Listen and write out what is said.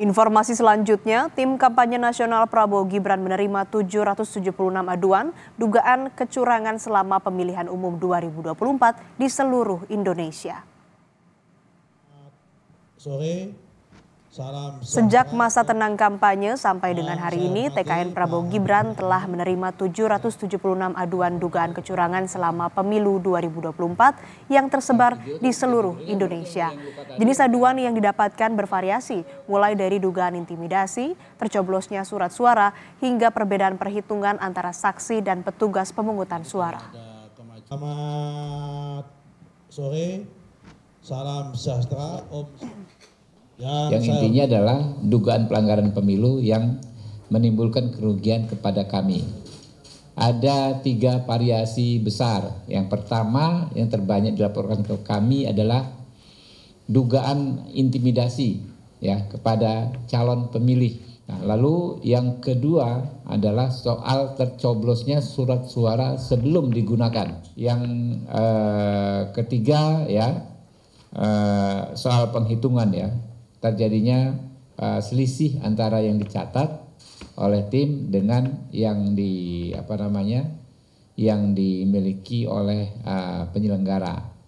Informasi selanjutnya, tim kampanye nasional Prabowo Gibran menerima 776 aduan dugaan kecurangan selama pemilihan umum 2024 di seluruh Indonesia. Sore Sejak masa tenang kampanye sampai dengan hari ini, TKN Prabowo Gibran telah menerima 776 aduan dugaan kecurangan selama pemilu 2024 yang tersebar di seluruh Indonesia. Jenis aduan yang didapatkan bervariasi, mulai dari dugaan intimidasi, tercoblosnya surat suara, hingga perbedaan perhitungan antara saksi dan petugas pemungutan suara. Selamat sore, salam sejahtera, Om. Ya, yang intinya adalah dugaan pelanggaran pemilu yang menimbulkan kerugian kepada kami. Ada tiga variasi besar. Yang pertama yang terbanyak dilaporkan ke kami adalah dugaan intimidasi ya kepada calon pemilih. Nah, lalu yang kedua adalah soal tercoblosnya surat suara sebelum digunakan. Yang eh, ketiga ya eh, soal penghitungan ya terjadinya eh, selisih antara yang dicatat oleh tim dengan yang di apa namanya yang dimiliki oleh eh, penyelenggara.